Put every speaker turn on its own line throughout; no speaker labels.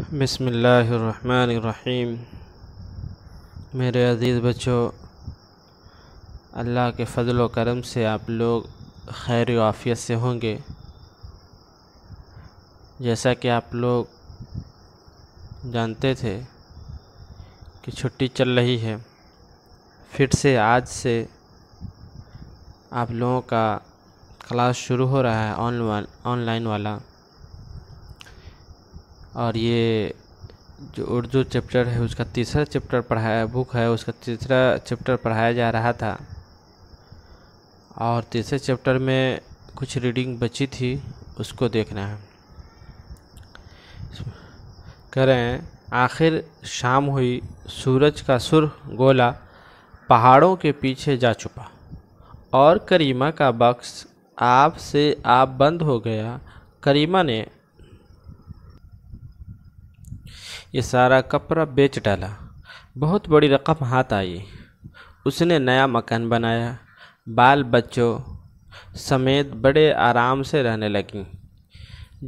बसमीम मेरे अज़ीज़ बच्चों अल्लाह के फ़जल व करम से आप लोग खैर आफ़ियत से होंगे जैसा कि आप लोग जानते थे कि छुट्टी चल रही है फिर से आज से आप लोगों का क्लास शुरू हो रहा है ऑनलाइन वाला और ये जो उर्दू चैप्टर है उसका तीसरा चैप्टर पढ़ाया बुक है उसका तीसरा चैप्टर पढ़ाया जा रहा था और तीसरे चैप्टर में कुछ रीडिंग बची थी उसको देखना है कह रहे हैं आखिर शाम हुई सूरज का सुर गोला पहाड़ों के पीछे जा छुपा और करीमा का बक्स आप से आप बंद हो गया करीमा ने ये सारा कपड़ा बेच डाला बहुत बड़ी रकम हाथ आई उसने नया मकान बनाया बाल बच्चों समेत बड़े आराम से रहने लगी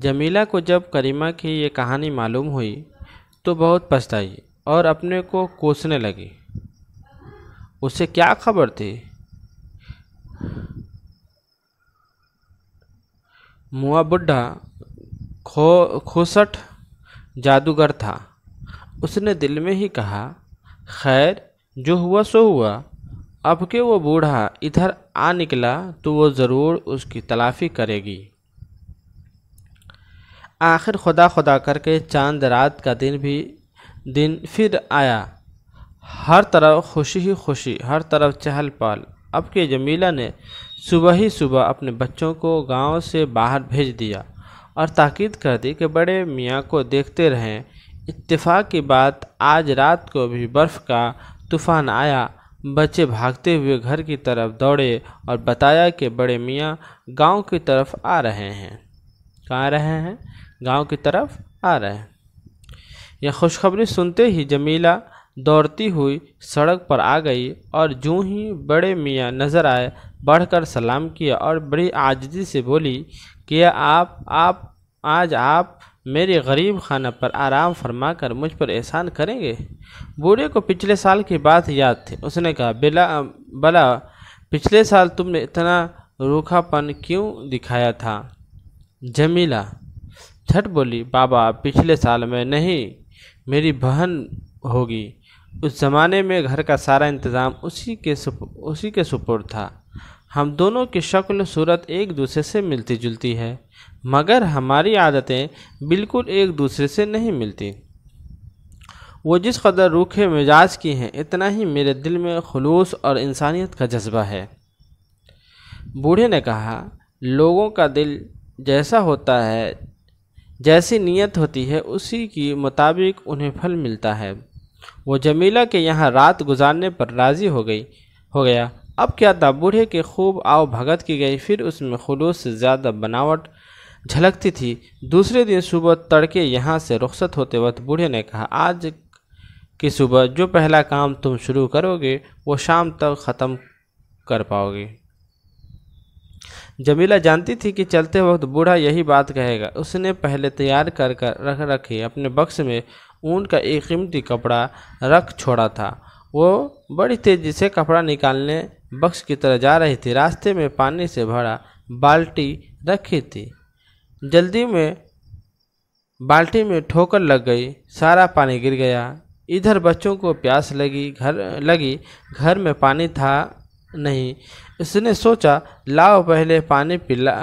जमीला को जब करीमा की ये कहानी मालूम हुई तो बहुत पछताई और अपने को कोसने लगी उसे क्या खबर थी मुआ बुढ़ा खो खुसठ जादूगर था उसने दिल में ही कहा खैर जो हुआ सो हुआ अब के वो बूढ़ा इधर आ निकला तो वो ज़रूर उसकी तलाफ़ी करेगी आखिर खुदा खुदा करके चांद रात का दिन भी दिन फिर आया हर तरफ खुशी ही खुशी हर तरफ चहल पहल अब के जमीला ने सुबह ही सुबह अपने बच्चों को गांव से बाहर भेज दिया और ताकीद कर दी कि बड़े मियाँ को देखते रहें इतफ़ाक़ की बात आज रात को भी बर्फ़ का तूफ़ान आया बच्चे भागते हुए घर की तरफ दौड़े और बताया कि बड़े मियाँ गांव की तरफ आ रहे हैं कहाँ रहे हैं गांव की तरफ आ रहे हैं यह खुशखबरी सुनते ही जमीला दौड़ती हुई सड़क पर आ गई और जूँ ही बड़े मियाँ नज़र आए बढ़कर सलाम किया और बड़ी आजदी से बोली कि आप आप आज आप मेरे गरीब खाना पर आराम फरमा कर मुझ पर एहसान करेंगे बूढ़े को पिछले साल की बात याद थी उसने कहा बिला बला पिछले साल तुमने इतना रूखापन क्यों दिखाया था जमीला झट बोली बाबा पिछले साल में नहीं मेरी बहन होगी उस ज़माने में घर का सारा इंतज़ाम उसी के उसी के सुपुर था हम दोनों की शक्ल सूरत एक दूसरे से मिलती जुलती है मगर हमारी आदतें बिल्कुल एक दूसरे से नहीं मिलती वो जिस कदर रूखे मिजाज की हैं इतना ही मेरे दिल में खलूस और इंसानियत का जज्बा है बूढ़े ने कहा लोगों का दिल जैसा होता है जैसी नीयत होती है उसी के मुताबिक उन्हें फल मिलता है वो जमीला के यहाँ रात गुजारने पर राज़ी हो गई हो गया अब क्या था बूढ़े के खूब आव भगत की गई फिर उसमें खलूस से ज़्यादा बनावट झलकती थी दूसरे दिन सुबह तड़के यहाँ से रुख्सत होते वक्त बूढ़े ने कहा आज की सुबह जो पहला काम तुम शुरू करोगे वो शाम तक ख़त्म कर पाओगे जमीला जानती थी कि चलते वक्त बूढ़ा यही बात कहेगा उसने पहले तैयार कर कर रख रखे अपने बक्स में ऊन का एक कीमती कपड़ा रख छोड़ा था वो बड़ी तेज़ी से कपड़ा निकालने बक्स की तरह जा रही थी रास्ते में पानी से भरा बाल्टी रखी थी जल्दी में बाल्टी में ठोकर लग गई सारा पानी गिर गया इधर बच्चों को प्यास लगी घर लगी घर में पानी था नहीं उसने सोचा लाओ पहले पानी पिला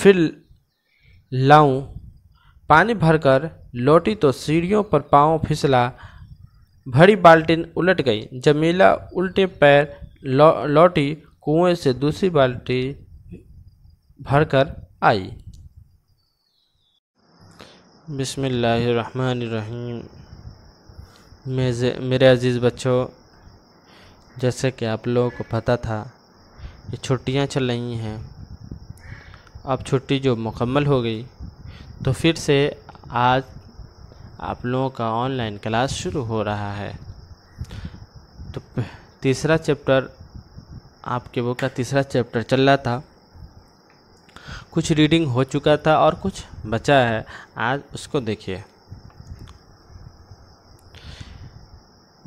फिर लाऊं पानी भरकर लौटी तो सीढ़ियों पर पाँव फिसला भरी बाल्टी उलट गई जमीला उल्टे पैर लौ, लौटी कुएं से दूसरी बाल्टी भरकर आई बिस्मिल्लाहिर्रहमानिर्रहीम मेरे अज़ीज़ बच्चों जैसे कि आप लोगों को पता था कि छुट्टियां चल रही हैं अब छुट्टी जो मुकम्मल हो गई तो फिर से आज आप लोगों का ऑनलाइन क्लास शुरू हो रहा है तो तीसरा चैप्टर आपके बुक का तीसरा चैप्टर चल रहा था कुछ रीडिंग हो चुका था और कुछ बचा है आज उसको देखिए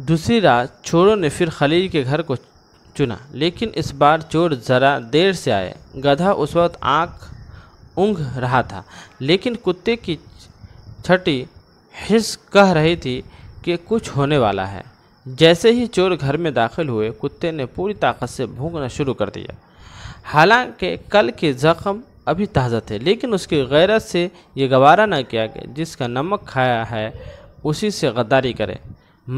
दूसरी रात चोरों ने फिर खलील के घर को चुना लेकिन इस बार चोर ज़रा देर से आए गधा उस वक्त आँख ऊँघ रहा था लेकिन कुत्ते की छठी हिस कह रही थी कि कुछ होने वाला है जैसे ही चोर घर में दाखिल हुए कुत्ते ने पूरी ताकत से भूखना शुरू कर दिया हालांकि कल के ज़ख्म अभी ताज़ा थे लेकिन उसकी गैरत से ये गवारा न किया कि जिसका नमक खाया है उसी से गद्दारी करे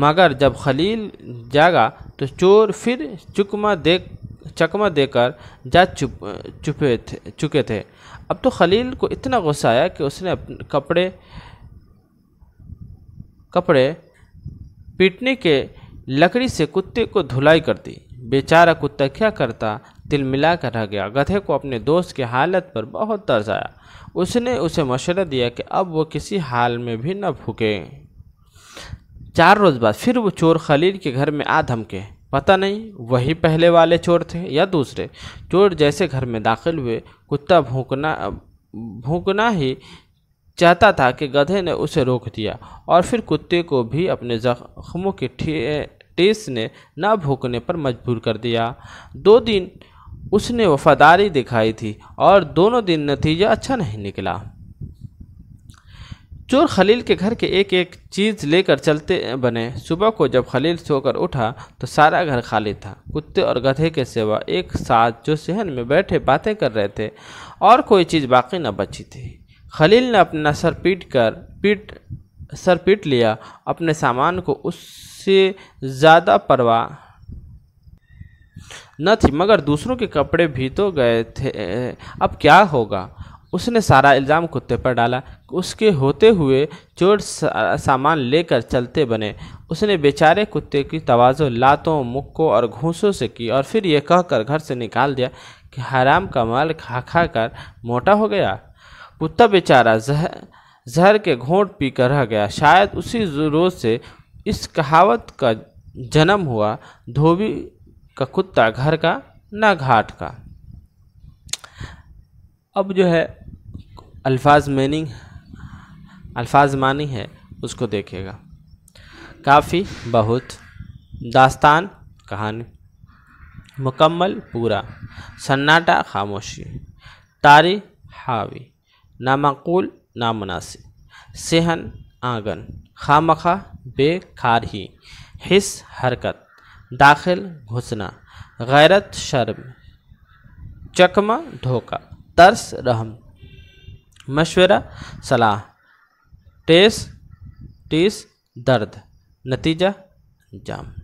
मगर जब खलील जागा तो चोर फिर चुकमा दे चकमा देकर जा चुप चुपे थे चुके थे अब तो खलील को इतना गुस्सा आया कि उसने कपड़े कपड़े पीटने के लकड़ी से कुत्ते को धुलाई कर दी बेचारा कुत्ता क्या करता दिल मिला कर रह गया गधे को अपने दोस्त की हालत पर बहुत तर्ज आया उसने उसे मशवरा दिया कि अब वो किसी हाल में भी न भूखे चार रोज़ बाद फिर वो चोर खलील के घर में आ धमके पता नहीं वही पहले वाले चोर थे या दूसरे चोर जैसे घर में दाखिल हुए कुत्ता भूकना भूकना ही चाहता था कि गधे ने उसे रोक दिया और फिर कुत्ते को भी अपने जख्मों के टेस ने ना भूकने पर मजबूर कर दिया दो दिन उसने वफादारी दिखाई थी और दोनों दिन नतीजा अच्छा नहीं निकला चोर खलील के घर के एक एक चीज़ लेकर चलते बने सुबह को जब खलील सोकर उठा तो सारा घर खाली था कुत्ते और गधे के सिवा एक साथ जो सहन में बैठे बातें कर रहे थे और कोई चीज़ बाकी न बची थी खलील ने अपना सर पीट कर पीट सर पीट लिया अपने सामान को उस से ज़्यादा परवाह न थी मगर दूसरों के कपड़े भी तो गए थे अब क्या होगा उसने सारा इल्ज़ाम कुत्ते पर डाला उसके होते हुए चोर सामान लेकर चलते बने उसने बेचारे कुत्ते की तोज़ो लातों मुक्कों और घूसों से की और फिर यह कहकर घर से निकाल दिया कि हराम का माल खा खा कर मोटा हो गया कुत्ता बेचारा जहर जहर के घोंट पीकर रह गया शायद उसी रोज़ से इस कहावत का जन्म हुआ धोबी का कुत्ता घर का ना घाट का अब जो है अल्फाज मीनिंग अल्फाज मानी है उसको देखेगा काफ़ी बहुत दास्तान कहानी मुकम्मल पूरा सन्नाटा खामोशी तारी हावी नामाकूल नामनासिब सेहन आंगन खामखा ही हिस हरकत दाखिल घुसना गैरत शर्म चकमा धोखा तर्स रहम मशवरा सलाह टेस टीस दर्द नतीजा जाम